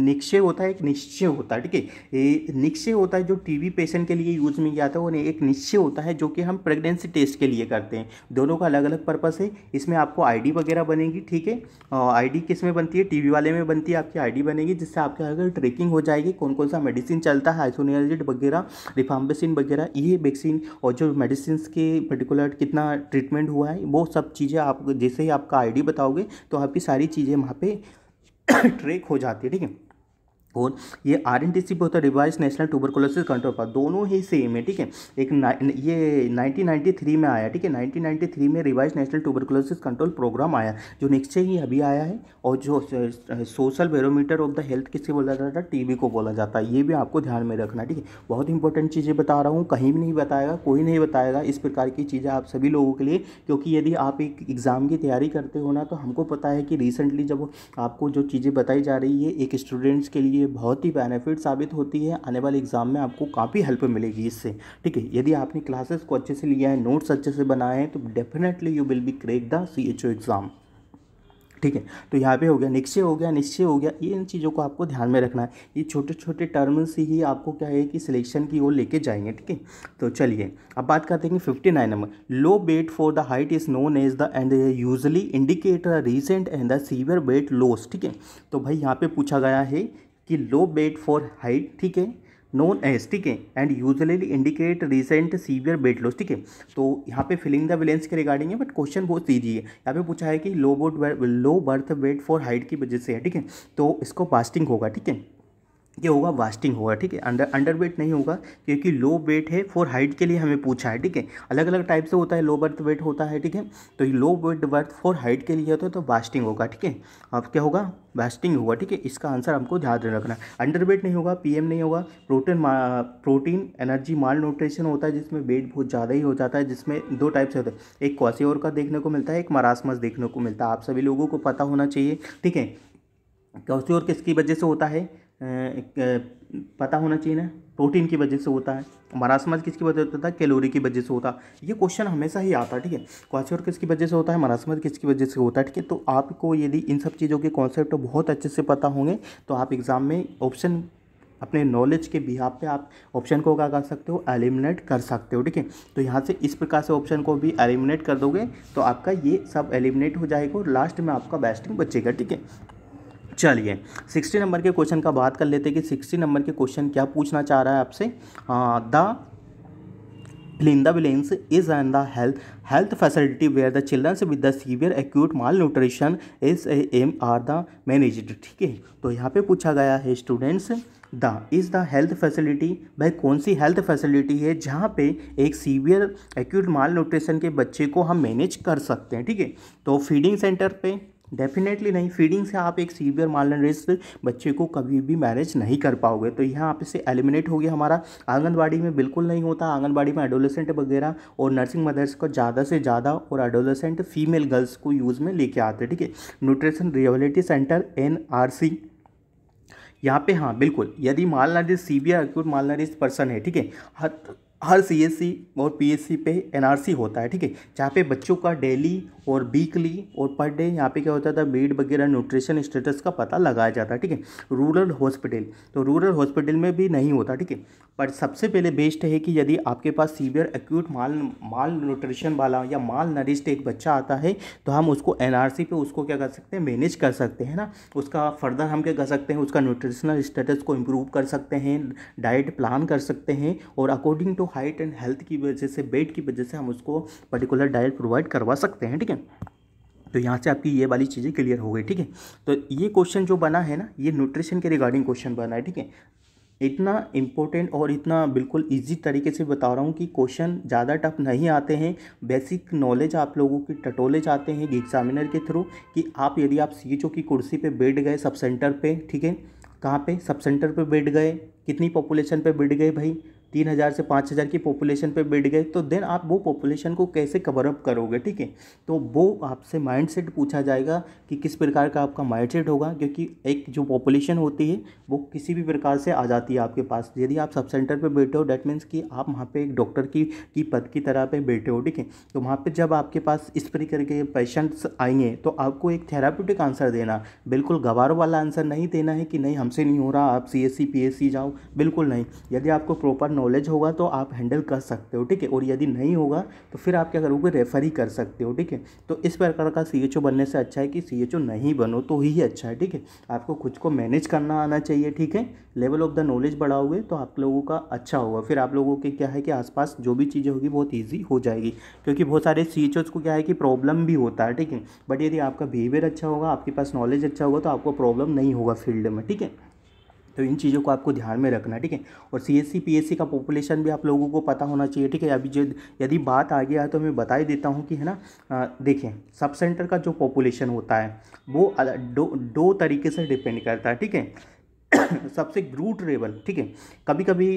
निश्चय होता है एक निश्चय होता है ठीक है निश्चय होता है जो टीवी पेशेंट के लिए यूज में किया था है वो एक निश्चय होता है जो कि हम प्रेगनेंसी टेस्ट के लिए करते हैं दोनों का अलग अलग पर्पस है इसमें आपको डी वगैरह बनेगी ठीक है डी किस में बनती है वी वाले में बनती है आपकी डी बनेगी जिससे आपके अगर ट्रेकिंग हो जाएगी कौन कौन सा मेडिसिन चलता है आइसोनियाजिड वगैरह रिफाम्बेसिन वगैरह ये वैक्सीन और जो मेडिसिन के पर्टिकुलर कितना ट्रीटमेंट हुआ है वो सब चीज़ें आप जैसे जैसे ही आपका आईडी बताओगे तो आपकी सारी चीज़ें वहाँ पे <coughs> ट्रैक हो जाती है ठीक है और ये आर एन टी सी पे होता है रिवाइज नेशनल ट्यूबरकोलोसिस कंट्रोल पर दोनों ही सेम है ठीक है एक ना, ये 1993 में आया ठीक है 1993 में revised national tuberculosis control programme आया जो नेक्स्ट ही अभी आया है और जो social barometer of the health किससे बोला जाता है टीबी को बोला जाता है ये भी आपको ध्यान में रखना ठीक है बहुत इंपॉर्टेंट चीज़ें बता रहा हूँ कहीं भी नहीं बताएगा कोई नहीं बताएगा इस प्रकार की चीज़ें आप सभी लोगों के लिए क्योंकि यदि आप एक एग्ज़ाम की तैयारी करते हो ना तो हमको पता है कि रिसेंटली जब आपको जो चीज़ें बताई जा रही है एक स्टूडेंट्स के लिए बहुत ही बेनिफिट साबित होती है आने वाले एग्ज़ाम में आपको काफ़ी हेल्प मिलेगी इससे ठीक है यदि आपने क्लासेस को अच्छे से लिया है नोट्स अच्छे से बनाए हैं तो definitely you will be crack the C H O exam ठीक है तो यहाँ पे हो गया निश्चय हो गया निश्चय हो गया ये इन चीज़ों को आपको ध्यान में रखना है ये छोटे छोटे टर्म से ही आपको क्या है कि सिलेक्शन की ओर लेके जाएंगे ठीक है तो चलिए अब बात करते हैं कि fifty nine number low weight for the height is known as the and usually indicator recent and the severe weight loss ठीक है तो भाई यहाँ पर पूछा गया है कि लो बेड फॉर हाइट ठीक है नॉन एस ठीक है and usually indicate recent severe weight loss ठीक है तो यहाँ पे फिलिंग द विलेंस के रिगार्डिंग है बट क्वेश्चन बहुत ईजी है यहाँ पे पूछा है कि low boat low birth weight for height की वजह से है ठीक है तो इसको पास्टिंग होगा ठीक है ये होगा वास्टिंग होगा ठीक है अंडर अंडर वेट नहीं होगा क्योंकि लो वेट है फॉर हाइट के लिए हमें पूछा है ठीक है अलग अलग टाइप से होता है लो बर्थ वेट होता है ठीक है तो low weight birth for height के लिए होता है तो वास्टिंग होगा ठीक है अब क्या होगा वास्टिंग होगा ठीक है इसका आंसर हमको याद रखना अंडर वेट नहीं होगा पीएम नहीं होगा protein protein energy malnutrition होता है जिसमें वेट बहुत ज़्यादा ही हो जाता है जिसमें दो टाइप से होते हैं एक क्वासियोर का देखने को मिलता है एक मरासमस देखने को मिलता है आप सभी लोगों को पता होना चाहिए ठीक है क्वासियोर किसकी वजह से होता है पता होना चाहिए ना प्रोटीन की वजह से होता है मरासमस किसकी वजह से होता है कैलोरी की वजह से होता है ये क्वेश्चन हमेशा ही आता है ठीक है क्वाचर किसकी वजह से होता है मरासमस किसकी वजह से होता है ठीक है तो आपको यदि इन सब चीज़ों के कॉन्सेप्ट बहुत अच्छे से पता होंगे तो आप एग्ज़ाम में ऑप्शन अपने नॉलेज के बिहार पे आप ऑप्शन को क्या कर सकते हो एलिमिनेट कर सकते हो ठीक है तो यहाँ से इस प्रकार से ऑप्शन को भी एलिमिनेट कर दोगे तो आपका ये सब एलिमिनेट हो जाएगा और लास्ट में आपका बेस्टिंग बचेगा ठीक है चलिए सिक्सटी नंबर के क्वेश्चन का बात कर लेते हैं कि सिक्सटी नंबर के क्वेश्चन क्या पूछना चाह रहा है आपसे द Linda इज एन देल्थ health facility where the childrens with the severe acute malnutrition is A M R the manage ठीक है तो यहाँ पे पूछा गया है students the is the health facility भाई कौन सी हेल्थ फैसिलिटी है जहाँ पे एक सीवियर एक्यूट माल न्यूट्रिशन के बच्चे को हम मैनेज कर सकते हैं ठीक है तो फीडिंग सेंटर पे डेफिनेटली नहीं फीडिंग से आप एक सीवियर माल रिस्क बच्चे को कभी भी मैनेज नहीं कर पाओगे तो यहाँ आप इसे एलिमिनेट हो गया हमारा आंगनबाड़ी में बिल्कुल नहीं होता आंगनबाड़ी में एडोलेसेंट वगैरह और नर्सिंग मदर्स को ज़्यादा से ज़्यादा और एडोलेसेंट फीमेल गर्ल्स को यूज़ में लेके आते हैं ठीक है nutrition rehabilitation centre N R C यहाँ पे हाँ बिल्कुल यदि mal malnourished severe acute malnourished person है ठीक है हर हर सीएससी और पीएससी पे एनआरसी होता है ठीक है जहाँ पे बच्चों का डेली और वीकली और पर डे यहाँ पे क्या होता था बेड वगैरह न्यूट्रिशन स्टेटस का पता लगाया जाता है ठीक है रूरल हॉस्पिटल तो रूरल हॉस्पिटल में भी नहीं होता ठीक है पर सबसे पहले बेस्ट है कि यदि आपके पास severe acute mal malnutrition वाला या माल नरिश्ड एक बच्चा आता है तो हम उसको एन पे उसको क्या कर सकते हैं मैनेज कर सकते हैं ना उसका फर्दर हम क्या कर सकते हैं उसका न्यूट्रिशनल स्टेटस को इम्प्रूव कर सकते हैं डाइट प्लान कर सकते हैं और according to height and health की वजह से वेट की वजह से हम उसको पर्टिकुलर डाइट प्रोवाइड करवा सकते हैं ठीक है तो यहाँ से आपकी ये वाली चीज़ें क्लियर हो गई ठीक है तो ये क्वेश्चन जो बना है ना ये न्यूट्रिशन के रिगार्डिंग क्वेश्चन बना है ठीक है इतना इम्पोर्टेंट और इतना बिल्कुल इजी तरीके से बता रहा हूँ कि क्वेश्चन ज़्यादा टफ नहीं आते हैं बेसिक नॉलेज आप लोगों की टटोले जाते हैं एग्जामिनर के थ्रू कि आप यदि आप सी की कुर्सी पे बैठ गए सब सेंटर पे ठीक है कहाँ पे सब सेंटर पे बैठ गए कितनी पॉपुलेशन पे बैठ गए भाई तीन हज़ार से पाँच हज़ार की पॉपुलेशन पे बैठ गए तो देन आप वो पॉपुलेशन को कैसे कवर अप करोगे ठीक है तो वो आपसे माइंडसेट पूछा जाएगा कि किस प्रकार का आपका माइंडसेट होगा क्योंकि एक जो पॉपुलेशन होती है वो किसी भी प्रकार से आ जाती है आपके पास यदि आप सब सेंटर पर बैठे हो डैट मीन्स कि आप वहाँ पर एक डॉक्टर की की पद की तरह पर बैठे हो ठीक है तो वहाँ पर जब आपके पास इस प्रकार के पेशेंट्स आएंगे तो आपको एक थेरापूटिक आंसर देना बिल्कुल गवारों वाला आंसर नहीं देना है कि नहीं हमसे नहीं हो रहा आप सी एस जाओ बिल्कुल नहीं यदि आपको प्रॉपर नॉलेज होगा तो आप हैंडल कर सकते हो ठीक है और यदि नहीं होगा तो फिर आप क्या करोगे रेफ़र ही कर सकते हो ठीक है तो इस प्रकार का सी बनने से अच्छा है कि सी नहीं बनो तो ही अच्छा है ठीक है आपको खुद को मैनेज करना आना चाहिए ठीक है लेवल ऑफ द नॉलेज बढ़ाओगे तो आप लोगों का अच्छा होगा फिर आप लोगों के क्या है कि आसपास जो भी चीज़ें होगी बहुत ईजी हो जाएगी क्योंकि बहुत सारे सी को क्या है कि प्रॉब्लम भी होता है ठीक है बट यदि आपका बिहेवियर अच्छा होगा आपके पास नॉलेज अच्छा होगा तो आपको प्रॉब्लम नहीं होगा फील्ड में ठीक है तो इन चीज़ों को आपको ध्यान में रखना है ठीक है और सी एस सी का पॉपुलेशन भी आप लोगों को पता होना चाहिए ठीक है अभी जो यदि बात आ गया है तो मैं बता ही देता हूँ कि है ना देखें सब सेंटर का जो पॉपुलेशन होता है वो दो दो तरीके से डिपेंड करता है ठीक है <coughs> सबसे रूट लेवल ठीक है कभी कभी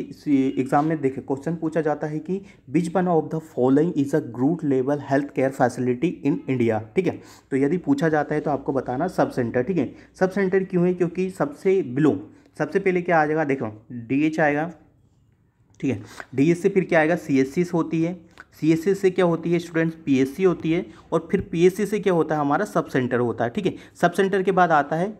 एग्जाम में देखे क्वेश्चन पूछा जाता है कि which one of the following is a root level health care facility in India ठीक है तो यदि पूछा जाता है तो आपको बताना सब सेंटर ठीक है सब सेंटर क्यों है क्योंकि सबसे बिलो सबसे पहले क्या आ जाएगा देखो डी एच आएगा ठीक है डी एच से फिर क्या आएगा सी एस सी होती है सी एस सी से क्या होती है स्टूडेंट्स पी एस सी होती है और फिर पी एस सी से क्या होता है हमारा सब सेंटर होता है ठीक है सब सेंटर के बाद आता है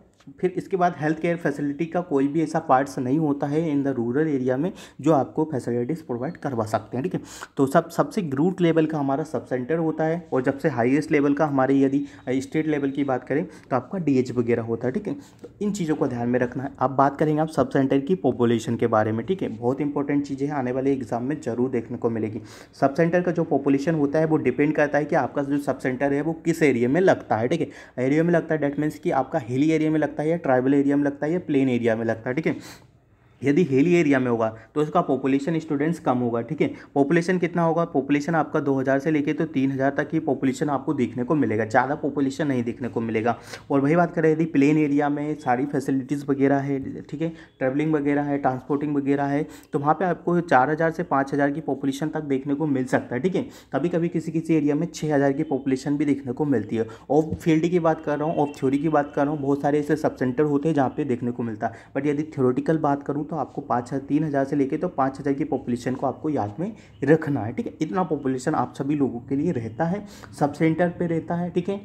फिर इसके बाद हेल्थ केयर फैसिलिटी का कोई भी ऐसा पार्ट्स नहीं होता है इन द रूरल एरिया में जो आपको फैसिलिटीज़ प्रोवाइड करवा सकते हैं ठीक है तो सब सबसे ग्रूट लेवल का हमारा सब सेंटर होता है और जब से हाईएस्ट लेवल का हमारे यदि स्टेट लेवल की बात करें तो आपका डीएच वगैरह होता है ठीक है तो इन चीज़ों को ध्यान में रखना है आप बात करेंगे आप सब सेंटर की पॉपुलेशन के बारे में ठीक है बहुत इंपॉर्टेंट चीज़ें आने वाले एग्जाम में ज़रूर देखने को मिलेगी सब सेंटर का जो पॉपुलेशन होता है वो डिपेंड करता है कि आपका जो सब सेंटर है वो किस एरिया में लगता है ठीक है एरिया में लगता है डेट मीन्स कि आपका हिली एरिया में लगता लगता है या ट्राइबल एरिया में लगता है या प्लेन एरिया में लगता है ठीक है यदि हिली एरिया में होगा तो इसका पॉपुलेशन स्टूडेंट्स कम होगा ठीक है पॉपुलेशन कितना होगा पॉपुलेशन आपका 2000 से लेके तो 3000 तक ही पॉपुलेशन आपको देखने को मिलेगा ज़्यादा पॉपुलेशन नहीं देखने को मिलेगा और वही बात करें यदि प्लेन एरिया में सारी फैसिलिटीज़ वगैरह है ठीक है ट्रेवलिंग वगैरह है ट्रांसपोर्टिंग वगैरह है तो वहाँ पर आपको चार से पाँच की पॉपुलेशन तक देखने को मिल सकता है ठीक है कभी कभी किसी किसी एरिया में छः की पॉपुलेशन भी देखने को मिलती है ऑफ फील्ड की बात कर रहा हूँ ऑफ थ्योरी की बात कर रहा हूँ बहुत सारे ऐसे सब सेंटर होते हैं जहाँ पर देखने को मिलता है बट यदि थ्योरेटिकल बात करूँ तो तो आपको पाँच हज़ार तीन हज़ार से लेके तो पाँच हज़ार की पॉपुलेशन को आपको याद में रखना है ठीक है इतना पॉपुलेशन आप सभी लोगों के लिए रहता है सब सेंटर पर रहता है ठीक है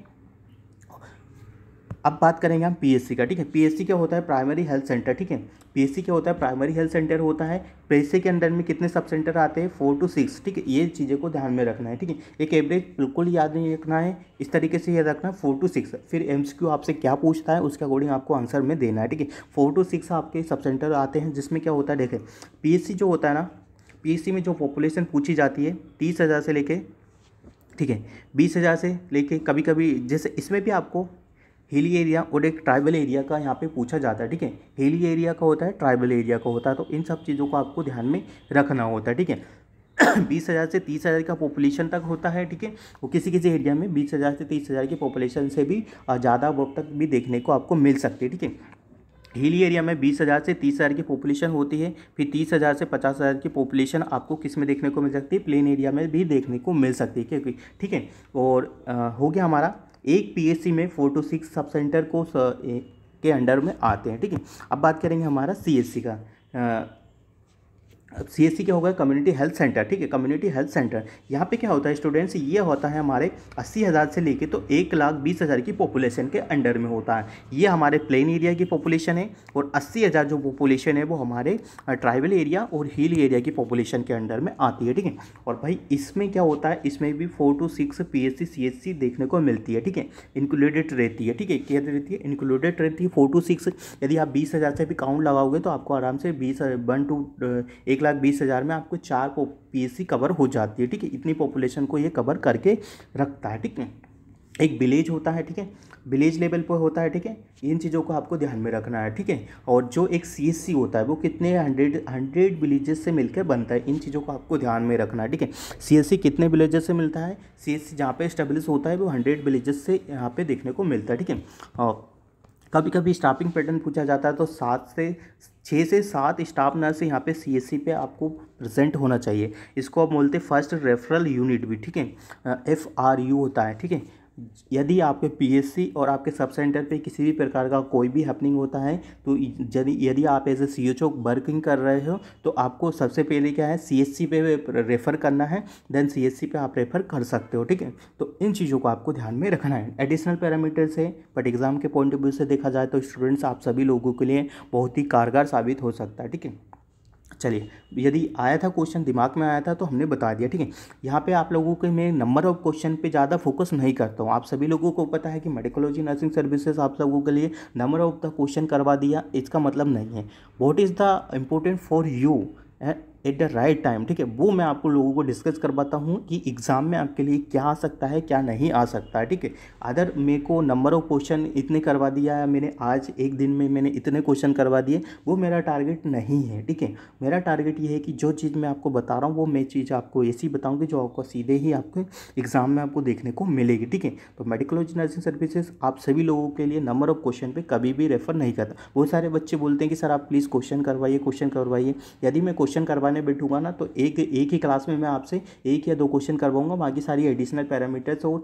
अब बात करेंगे हम पीएससी का ठीक है पीएससी क्या होता है प्राइमरी हेल्थ सेंटर ठीक है पीएससी क्या होता है प्राइमरी हेल्थ सेंटर होता है पीएससी के अंडर में कितने सब सेंटर आते हैं फोर टू सिक्स ठीक है ये चीज़ें को ध्यान में रखना है ठीक है एक एवरेज बिल्कुल याद नहीं रखना है इस तरीके से याद रखना है फोर टू सिक्स फिर एम्स आपसे क्या पूछता है उसके अकॉर्डिंग आपको आंसर में देना है ठीक है फोर टू सिक्स आपके सब सेंटर आते हैं जिसमें क्या होता है देखें पी जो होता है ना पी में जो पॉपुलेशन पूछी जाती है तीस हज़ार से लेके ठीक है बीस हज़ार से लेके कभी कभी जैसे इसमें भी आपको हिली एरिया और एक ट्राइबल एरिया का यहाँ पे पूछा जाता है ठीक है हिली एरिया का होता है ट्राइबल एरिया का होता है तो इन सब चीज़ों को आपको ध्यान में रखना होता है ठीक है <clears throat> बीस हज़ार से तीस हज़ार का पॉपुलेशन तक होता है ठीक है वो किसी किसी एरिया में बीस हज़ार से तीस हज़ार की पॉपुलेशन से भी ज़्यादा वो तक भी देखने को आपको मिल सकती है ठीक है हिली एरिया में बीस हज़ार से तीस हज़ार की पॉपुलेशन होती है फिर तीस हज़ार से पचास हज़ार की पॉपुलेशन आपको किस में देखने को मिल सकती है प्लेन एरिया में भी देखने को मिल सकती है क्योंकि ठीक है और आ, हो गया हमारा एक पीएससी में four two six sub centre को के अंडर में आते हैं ठीक है अब बात करेंगे हमारा सीएससी का अब सी एस सी क्या होगा कम्युनिटी हेल्थ सेंटर ठीक है कम्युनिटी हेल्थ सेंटर यहाँ पे क्या होता है स्टूडेंट्स ये होता है हमारे अस्सी हज़ार से लेके तो एक लाख बीस हज़ार की पॉपुलेशन के अंडर में होता है ये हमारे प्लेन एरिया की पॉपुलेशन है और अस्सी हज़ार जो पॉपुलेशन है वो हमारे ट्राइबल एरिया और हिल एरिया की पॉपुलेशन के अंडर में आती है ठीक है और भाई इसमें क्या होता है इसमें भी four two six P S C C S C देखने को मिलती है ठीक है इंक्लूडेड रहती है ठीक है क्या रहती है इंक्लूडेड रहती है फोर टू सिक्स यदि आप बीस हज़ार से भी काउंट लगाओगे तो आपको आराम से बीस वन टू एक एक लाख बीस हज़ार में आपको चार पी कवर हो जाती है ठीक है इतनी पॉपुलेशन को ये कवर करके रखता है ठीक है एक विलेज होता है ठीक है विलेज लेवल पर होता है ठीक है इन चीज़ों को आपको ध्यान में रखना है ठीक है और जो एक सी होता है वो कितने हंड्रेड हंड्रेड विलेजेस से मिलकर बनता है इन चीज़ों को आपको ध्यान में रखना है ठीक है सी कितने विलेजेस से मिलता है सी सी जहाँ पे स्टेब्लिश होता है वो हंड्रेड विलेजेस से यहाँ पे देखने को मिलता है ठीक है और कभी कभी स्टाफिंग पैटर्न पूछा जाता है तो सात से छः से सात स्टाफ नर्स यहाँ पे सीएससी पे आपको प्रेजेंट होना चाहिए इसको आप बोलते हैं फर्स्ट रेफरल यूनिट भी ठीक है एफ आर यू होता है ठीक है यदि आपके पीएससी और आपके सब सेंटर पे किसी भी प्रकार का कोई भी हैपनिंग होता है तो यदि यदि आप as a C H O working कर रहे हो तो आपको सबसे पहले क्या है सी एस सी पे रेफ़र करना है देन सी एस सी पे आप रेफ़र कर सकते हो ठीक है तो इन चीज़ों को आपको ध्यान में रखना है एडिशनल पैरामीटर्स है बट एग्ज़ाम के पॉइंट ऑफ व्यू से देखा जाए तो स्टूडेंट्स आप सभी लोगों के लिए बहुत ही कारगर साबित हो सकता है ठीक है चलिए यदि आया था क्वेश्चन दिमाग में आया था तो हमने बता दिया ठीक है यहाँ पे आप लोगों के मैं नंबर ऑफ क्वेश्चन पे ज़्यादा फोकस नहीं करता हूँ आप सभी लोगों को पता है कि मेडिकोलॉजी नर्सिंग सर्विसेज आप लोगों के लिए नंबर ऑफ द क्वेश्चन करवा दिया इसका मतलब नहीं है what is the important for you at the right time ठीक है वो मैं आपको लोगों को डिस्कस करवाता हूँ कि एग्ज़ाम में आपके लिए क्या आ सकता है क्या नहीं आ सकता है ठीक है अदर मेरे को नंबर ऑफ क्वेश्चन इतने करवा दिया है मैंने आज एक दिन में मैंने इतने क्वेश्चन करवा दिए वो मेरा टारगेट नहीं है ठीक है मेरा टारगेट ये है कि जो चीज़ मैं आपको बता रहा हूँ वो मैं चीज़ आपको ऐसी बताऊँगी जो आपको सीधे ही आपके एग्ज़ाम में आपको देखने को मिलेगी ठीक है तो मेडिकोलॉजी नर्सिंग सर्विसेज आप सभी लोगों के लिए नंबर ऑफ क्वेश्चन पर कभी भी रेफर नहीं करता बहुत सारे बच्चे बोलते हैं कि सर आप प्लीज़ क्वेश्चन करवाइए क्वेश्चन करवाइए यदि मैं क्वेश्चन करवा करवाने बैठूंगा ना तो एक एक ही क्लास में मैं आपसे एक या दो क्वेश्चन करवाऊंगा बाकी सारी एडिशनल पैरामीटर्स और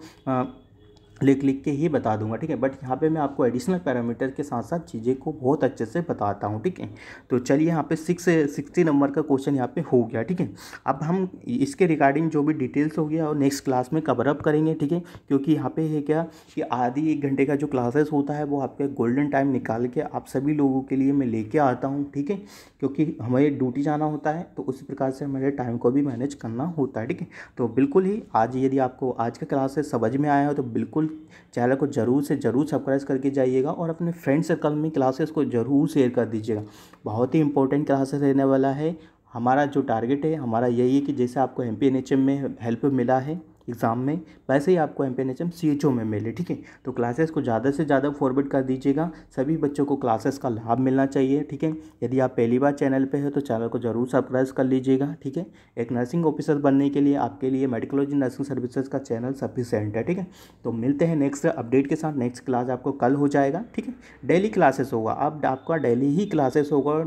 लिख लिख के ही बता दूंगा ठीक है बट यहाँ पे मैं आपको एडिशनल पैरामीटर के साथ साथ चीज़ें को बहुत अच्छे से बताता हूँ ठीक है तो चलिए यहाँ पे सिक्स सिक्सटी नंबर का क्वेश्चन यहाँ पे हो गया ठीक है अब हम इसके रिगार्डिंग जो भी डिटेल्स हो गया और नेक्स्ट क्लास में कवर अप करेंगे ठीक है क्योंकि यहाँ पे है क्या कि आधी एक घंटे का जो क्लासेस होता है वो आपके गोल्डन टाइम निकाल के आप सभी लोगों के लिए मैं लेके आता हूँ ठीक है क्योंकि हमें ड्यूटी जाना होता है तो उसी प्रकार से हमारे टाइम को भी मैनेज करना होता है ठीक है तो बिल्कुल ही आज यदि आपको आज का क्लासेस समझ में आया हो तो बिल्कुल बिल्कुल चैनल को ज़रूर से ज़रूर सब्सक्राइब करके जाइएगा और अपने फ्रेंड सर्कल में क्लासेस को ज़रूर शेयर कर दीजिएगा बहुत ही इंपॉर्टेंट क्लासेस रहने वाला है हमारा जो टारगेट है हमारा यही है कि जैसे आपको एम पी में हेल्प मिला है एग्ज़ाम में वैसे ही आपको M P N H M C H O में मिले ठीक है तो क्लासेस को ज़्यादा से ज़्यादा फॉरवर्ड कर दीजिएगा सभी बच्चों को क्लासेस का लाभ मिलना चाहिए ठीक है यदि आप पहली बार चैनल पे है तो चैनल को ज़रूर सब्सक्राइब कर लीजिएगा ठीक है एक नर्सिंग ऑफिसर बनने के लिए आपके लिए मेडिकोलॉजी नर्सिंग सर्विसेज का चैनल सफिशेंट है ठीक है तो मिलते हैं नेक्स्ट अपडेट के साथ नेक्स्ट क्लास आपको कल हो जाएगा ठीक है डेली क्लासेस होगा अब आपका डेली ही क्लासेस होगा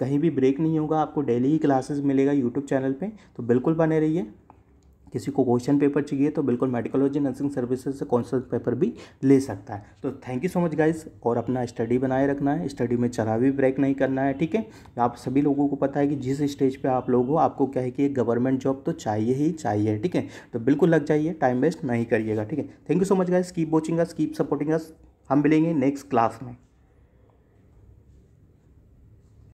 कहीं भी ब्रेक नहीं होगा आपको डेली ही क्लासेस मिलेगा यूट्यूब चैनल पे तो बिल्कुल बने रहिए किसी को क्वेश्चन पेपर चाहिए तो बिल्कुल मेडिकोलॉजी नर्सिंग सर्विसेज से कॉन्सेप्ट पेपर भी ले सकता है तो thank you so much guys और अपना स्टडी बनाए रखना है स्टडी में चला भी ब्रेक नहीं करना है ठीक है आप सभी लोगों को पता है कि जिस स्टेज पर आप लोग हो आपको क्या है कि गवर्नमेंट जॉब तो चाहिए ही चाहिए ठीक है तो बिल्कुल लग जाइए टाइम वेस्ट नहीं करिएगा ठीक है thank you so much guys keep watching us keep supporting us हम मिलेंगे नेक्स्ट क्लास में